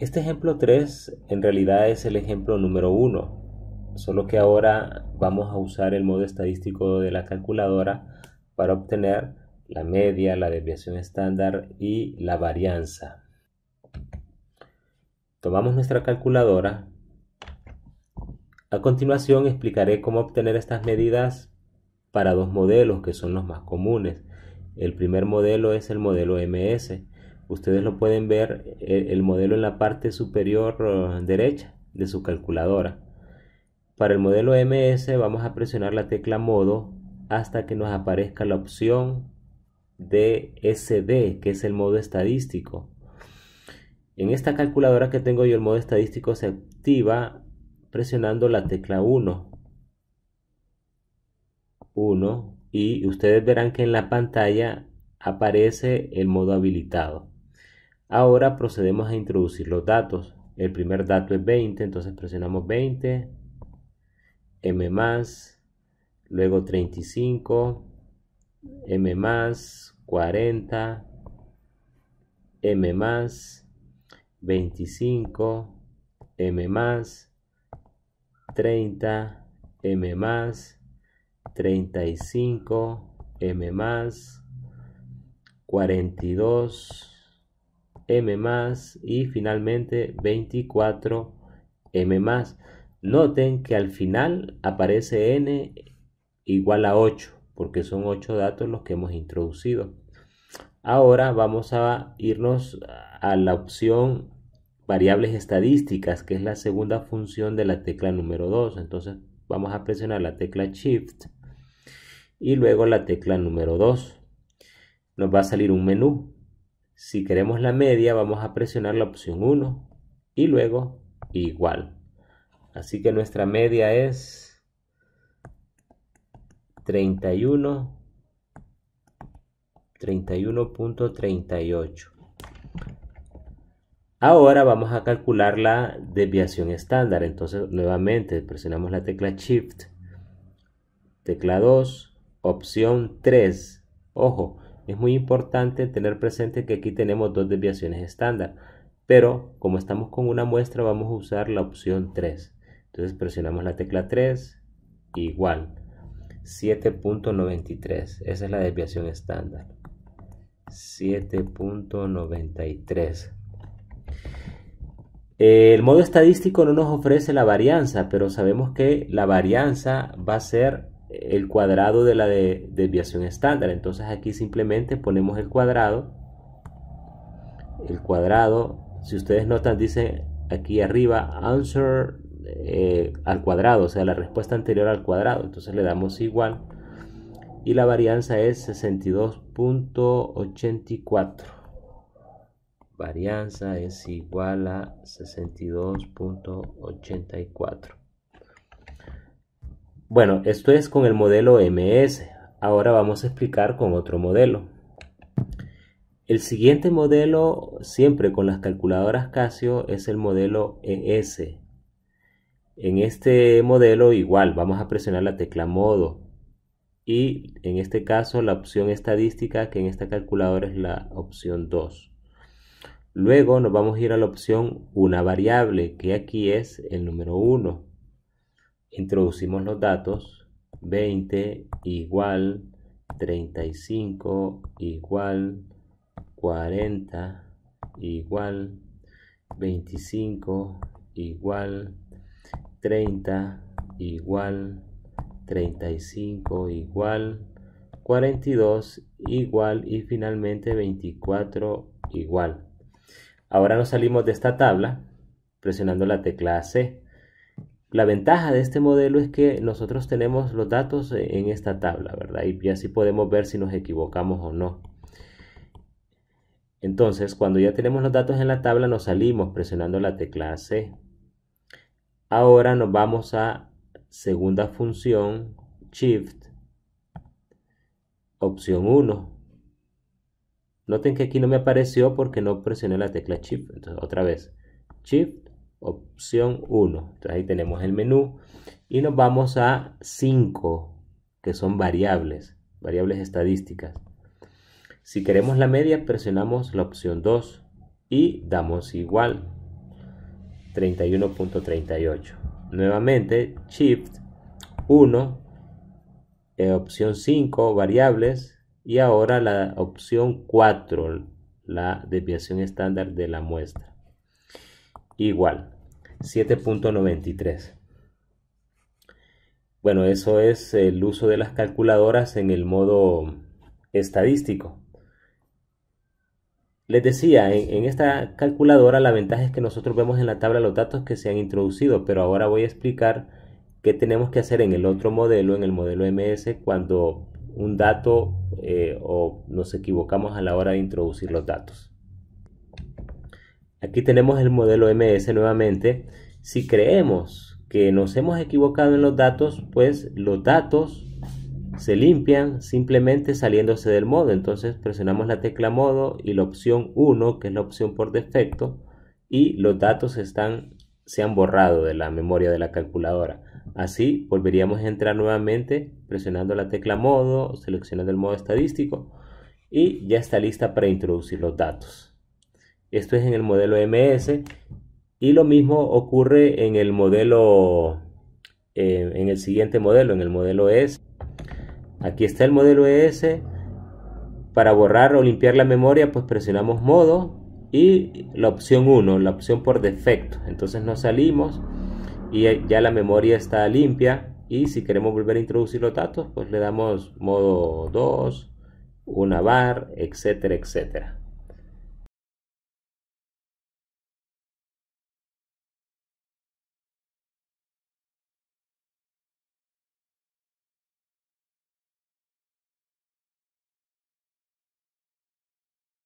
Este ejemplo 3 en realidad es el ejemplo número 1, solo que ahora vamos a usar el modo estadístico de la calculadora para obtener la media, la desviación estándar y la varianza. Tomamos nuestra calculadora. A continuación explicaré cómo obtener estas medidas para dos modelos que son los más comunes. El primer modelo es el modelo MS ustedes lo pueden ver e, el modelo en la parte superior eh, derecha de su calculadora. Para el modelo MS vamos a presionar la tecla modo hasta que nos aparezca la opción de SD, que es el modo estadístico. En esta calculadora que tengo yo el modo estadístico se activa presionando la tecla 1. 1 y ustedes verán que en la pantalla aparece el modo habilitado. Ahora procedemos a introducir los datos. El primer dato es 20, entonces presionamos 20, M más, luego 35, M más, 40, M más, 25, M más, 30, M más, 35, M más, 42, m más, y finalmente 24m más, Noten que al final aparece n igual a 8 porque son 8 datos los que hemos introducido. Ahora vamos a irnos a la opción variables estadísticas, que es la segunda función de la tecla número 2. Entonces vamos a presionar la tecla Shift y luego la tecla número 2. Nos va a salir un menú. Si queremos la media, vamos a presionar la opción 1 y luego igual. Así que nuestra media es 31 31.38. Ahora vamos a calcular la desviación estándar. Entonces nuevamente presionamos la tecla Shift, tecla 2, opción 3. Ojo, es muy importante tener presente que aquí tenemos dos desviaciones estándar, pero como estamos con una muestra vamos a usar la opción 3. Entonces presionamos la tecla 3, igual, 7.93, esa es la desviación estándar. 7.93. El modo estadístico no nos ofrece la varianza, pero sabemos que la varianza va a ser el cuadrado de la desviación estándar. Entonces aquí simplemente ponemos el cuadrado. El cuadrado, si ustedes notan, dice aquí arriba answer eh, al cuadrado, o sea, la respuesta anterior al cuadrado. Entonces le damos igual. Y la varianza es 62.84. Varianza es igual a 62.84. Bueno, esto es con el modelo MS. Ahora vamos a explicar con otro modelo. El siguiente modelo, siempre con las calculadoras Casio, es el modelo ES. En este modelo igual vamos a presionar la tecla modo y en este caso la opción estadística que en esta calculadora es la opción 2. Luego nos vamos a ir a la opción una variable que aquí es el número 1 introducimos los datos 20 igual 35 igual 40 igual 25 igual 30 igual 35 igual 42 igual y finalmente 24 igual. Ahora nos salimos de esta tabla presionando la tecla C. La ventaja de este modelo es que nosotros tenemos los datos e, en esta tabla, ¿verdad? Y así podemos ver si nos equivocamos o no. Entonces, cuando ya tenemos los datos en la tabla, nos salimos presionando la tecla C. Ahora nos vamos a segunda función, Shift, opción 1. Noten que aquí no me apareció porque no presioné la tecla Shift. Entonces, otra vez, Shift, opción 1. ahí tenemos el menú y nos vamos a 5, que son variables, variables estadísticas. Si queremos la media, presionamos la opción 2 y damos igual 31.38. Nuevamente, Shift 1, eh, opción 5, variables, y ahora la opción 4, la desviación estándar de la muestra igual 7.93. Bueno, eso es el uso de las calculadoras en el modo estadístico. Les decía, en, esta calculadora la ventaja es que nosotros vemos en la tabla los datos que se han introducido, pero ahora voy a explicar qué tenemos que hacer en el otro modelo, en el modelo MS, cuando un dato eh, o nos equivocamos a la hora de introducir los datos. Aquí tenemos el modelo MS nuevamente. Si creemos que nos hemos equivocado en los datos, pues los datos se limpian simplemente saliéndose del modo. Entonces presionamos la tecla modo y la opción 1, que es la opción por defecto, y los datos se han borrado de la memoria de la calculadora. Así volveríamos a entrar nuevamente presionando la tecla modo, seleccionando el modo estadístico y ya está lista para introducir los datos. Esto es en el modelo MS. Y lo mismo ocurre en el modelo, eh, en el siguiente modelo, en el modelo e S. Aquí está el modelo e S. Para borrar o limpiar la memoria, pues presionamos modo y la opción 1, la opción por defecto. Entonces nos salimos y ya la memoria está limpia. Y si queremos volver a introducir los datos, pues le damos modo 2, una bar, etcétera, etcétera.